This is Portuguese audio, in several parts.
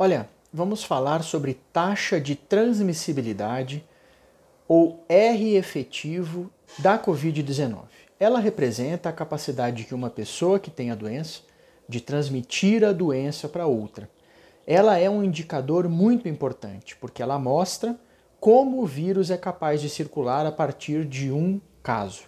Olha, vamos falar sobre taxa de transmissibilidade ou R efetivo da COVID-19. Ela representa a capacidade de uma pessoa que tem a doença de transmitir a doença para outra. Ela é um indicador muito importante, porque ela mostra como o vírus é capaz de circular a partir de um caso.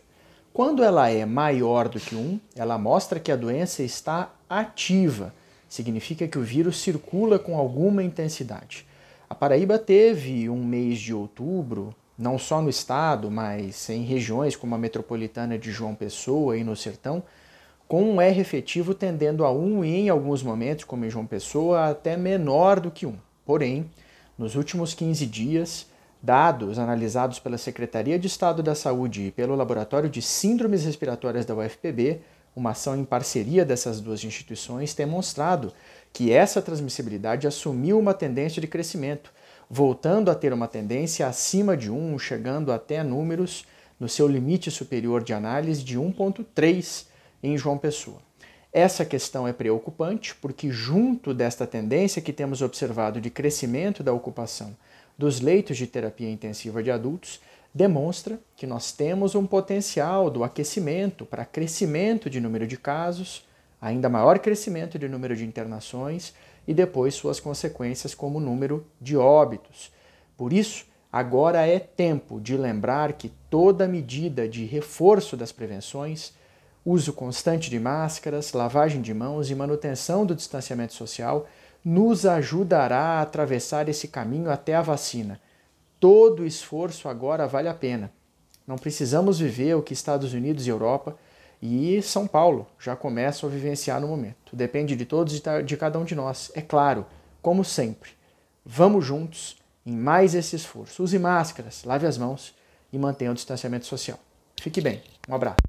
Quando ela é maior do que um, ela mostra que a doença está ativa, Significa que o vírus circula com alguma intensidade. A Paraíba teve um mês de outubro, não só no estado, mas em regiões como a metropolitana de João Pessoa e no Sertão, com um R efetivo tendendo a 1 e, em alguns momentos, como em João Pessoa, até menor do que 1. Porém, nos últimos 15 dias, dados analisados pela Secretaria de Estado da Saúde e pelo Laboratório de Síndromes Respiratórias da UFPB uma ação em parceria dessas duas instituições tem mostrado que essa transmissibilidade assumiu uma tendência de crescimento, voltando a ter uma tendência acima de 1, chegando até números no seu limite superior de análise de 1,3 em João Pessoa. Essa questão é preocupante porque, junto desta tendência que temos observado de crescimento da ocupação dos leitos de terapia intensiva de adultos, demonstra que nós temos um potencial do aquecimento para crescimento de número de casos, ainda maior crescimento de número de internações e depois suas consequências como número de óbitos. Por isso, agora é tempo de lembrar que toda medida de reforço das prevenções, uso constante de máscaras, lavagem de mãos e manutenção do distanciamento social nos ajudará a atravessar esse caminho até a vacina todo esforço agora vale a pena. Não precisamos viver o que Estados Unidos e Europa e São Paulo já começam a vivenciar no momento. Depende de todos e de cada um de nós, é claro, como sempre. Vamos juntos em mais esse esforço. Use máscaras, lave as mãos e mantenha o distanciamento social. Fique bem. Um abraço.